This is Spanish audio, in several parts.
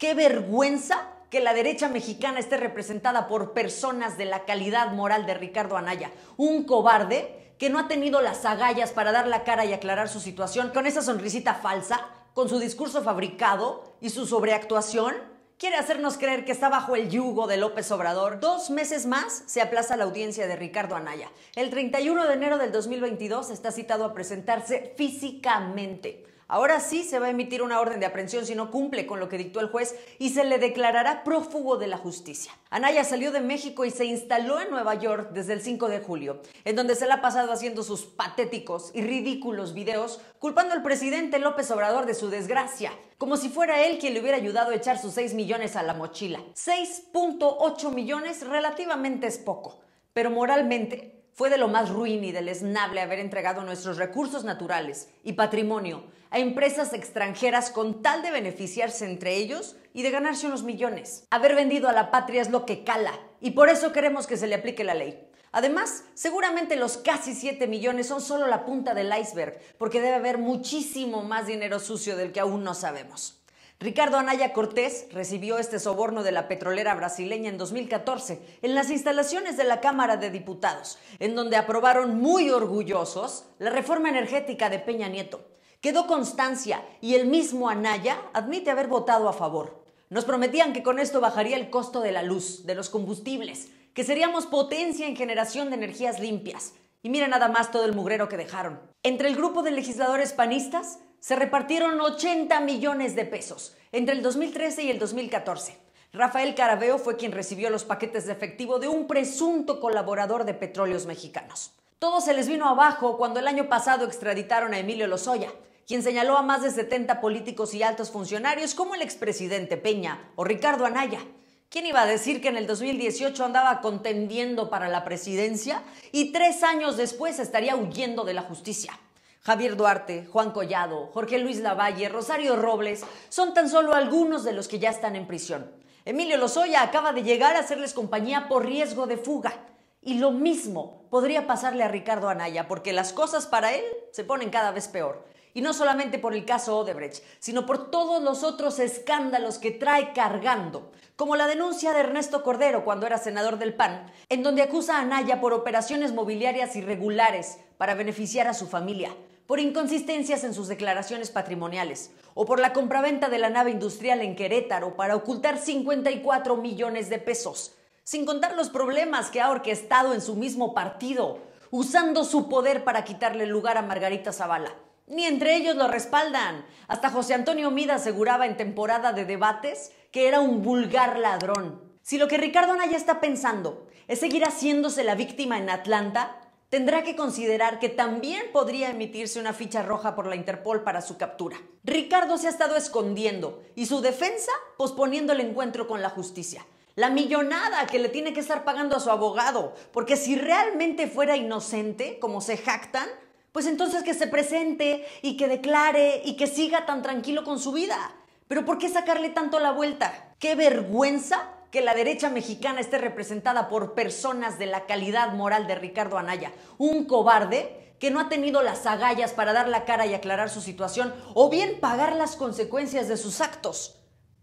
Qué vergüenza que la derecha mexicana esté representada por personas de la calidad moral de Ricardo Anaya, un cobarde que no ha tenido las agallas para dar la cara y aclarar su situación con esa sonrisita falsa, con su discurso fabricado y su sobreactuación. Quiere hacernos creer que está bajo el yugo de López Obrador. Dos meses más se aplaza la audiencia de Ricardo Anaya. El 31 de enero del 2022 está citado a presentarse físicamente. Ahora sí se va a emitir una orden de aprehensión si no cumple con lo que dictó el juez y se le declarará prófugo de la justicia. Anaya salió de México y se instaló en Nueva York desde el 5 de julio, en donde se la ha pasado haciendo sus patéticos y ridículos videos culpando al presidente López Obrador de su desgracia, como si fuera él quien le hubiera ayudado a echar sus 6 millones a la mochila. 6.8 millones relativamente es poco, pero moralmente fue de lo más ruin y deleznable haber entregado nuestros recursos naturales y patrimonio a empresas extranjeras con tal de beneficiarse entre ellos y de ganarse unos millones. Haber vendido a la patria es lo que cala y por eso queremos que se le aplique la ley. Además, seguramente los casi 7 millones son solo la punta del iceberg, porque debe haber muchísimo más dinero sucio del que aún no sabemos. Ricardo Anaya Cortés recibió este soborno de la petrolera brasileña en 2014 en las instalaciones de la Cámara de Diputados, en donde aprobaron muy orgullosos la reforma energética de Peña Nieto. Quedó constancia y el mismo Anaya admite haber votado a favor. Nos prometían que con esto bajaría el costo de la luz, de los combustibles, que seríamos potencia en generación de energías limpias. Y mira nada más todo el mugrero que dejaron. Entre el grupo de legisladores panistas se repartieron 80 millones de pesos entre el 2013 y el 2014. Rafael Carabeo fue quien recibió los paquetes de efectivo de un presunto colaborador de Petróleos Mexicanos. Todo se les vino abajo cuando el año pasado extraditaron a Emilio Lozoya, quien señaló a más de 70 políticos y altos funcionarios como el expresidente Peña o Ricardo Anaya. ¿Quién iba a decir que en el 2018 andaba contendiendo para la presidencia y tres años después estaría huyendo de la justicia? Javier Duarte, Juan Collado, Jorge Luis Lavalle, Rosario Robles, son tan solo algunos de los que ya están en prisión. Emilio Lozoya acaba de llegar a hacerles compañía por riesgo de fuga. Y lo mismo podría pasarle a Ricardo Anaya, porque las cosas para él se ponen cada vez peor. Y no solamente por el caso Odebrecht, sino por todos los otros escándalos que trae cargando, como la denuncia de Ernesto Cordero cuando era senador del PAN, en donde acusa a Anaya por operaciones mobiliarias irregulares para beneficiar a su familia, por inconsistencias en sus declaraciones patrimoniales o por la compraventa de la nave industrial en Querétaro para ocultar 54 millones de pesos, sin contar los problemas que ha orquestado en su mismo partido, usando su poder para quitarle lugar a Margarita Zavala. Ni entre ellos lo respaldan. Hasta José Antonio Mida aseguraba en temporada de debates que era un vulgar ladrón. Si lo que Ricardo Anaya está pensando es seguir haciéndose la víctima en Atlanta, tendrá que considerar que también podría emitirse una ficha roja por la Interpol para su captura. Ricardo se ha estado escondiendo y su defensa posponiendo el encuentro con la justicia. La millonada que le tiene que estar pagando a su abogado, porque si realmente fuera inocente, como se jactan, pues entonces que se presente y que declare y que siga tan tranquilo con su vida. Pero ¿por qué sacarle tanto la vuelta? ¡Qué vergüenza que la derecha mexicana esté representada por personas de la calidad moral de Ricardo Anaya, un cobarde que no ha tenido las agallas para dar la cara y aclarar su situación o bien pagar las consecuencias de sus actos.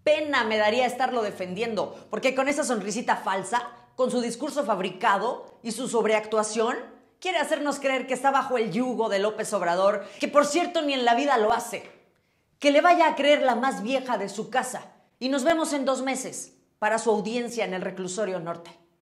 Pena me daría estarlo defendiendo, porque con esa sonrisita falsa, con su discurso fabricado y su sobreactuación, Quiere hacernos creer que está bajo el yugo de López Obrador, que por cierto ni en la vida lo hace. Que le vaya a creer la más vieja de su casa. Y nos vemos en dos meses para su audiencia en el reclusorio norte.